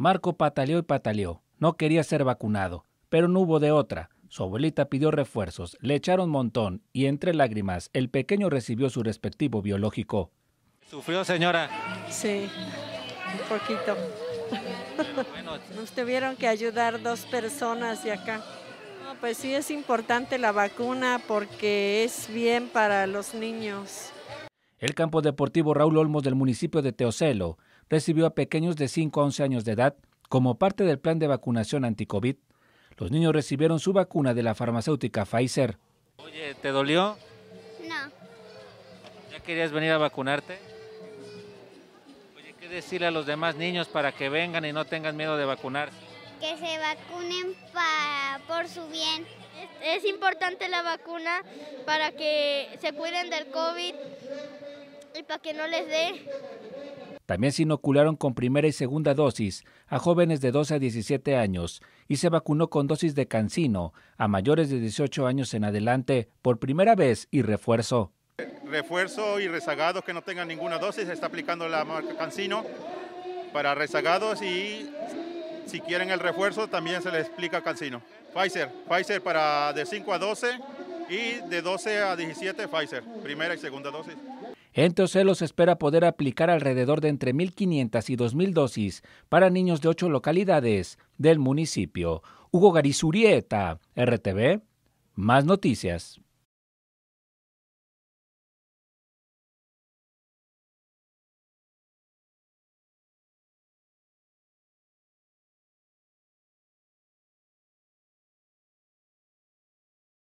Marco pataleó y pataleó. No quería ser vacunado, pero no hubo de otra. Su abuelita pidió refuerzos, le echaron montón y entre lágrimas el pequeño recibió su respectivo biológico. ¿Sufrió, señora? Sí, un poquito. Nos tuvieron que ayudar dos personas de acá. pues sí es importante la vacuna porque es bien para los niños. El campo deportivo Raúl Olmos del municipio de Teocelo recibió a pequeños de 5 a 11 años de edad como parte del plan de vacunación anti-COVID. Los niños recibieron su vacuna de la farmacéutica Pfizer. Oye, ¿te dolió? No. ¿Ya querías venir a vacunarte? Oye, ¿qué decirle a los demás niños para que vengan y no tengan miedo de vacunarse? Que se vacunen por su bien. es importante la vacuna para que se cuiden del COVID para que no les dé. También se inocularon con primera y segunda dosis a jóvenes de 12 a 17 años y se vacunó con dosis de cancino a mayores de 18 años en adelante por primera vez y refuerzo. Refuerzo y rezagados que no tengan ninguna dosis, se está aplicando la marca cancino para rezagados y si quieren el refuerzo también se les explica cancino. Pfizer, Pfizer para de 5 a 12 y de 12 a 17 Pfizer, primera y segunda dosis. Entonces los espera poder aplicar alrededor de entre 1.500 y 2.000 dosis para niños de ocho localidades del municipio. Hugo Garizurieta, RTV, más noticias.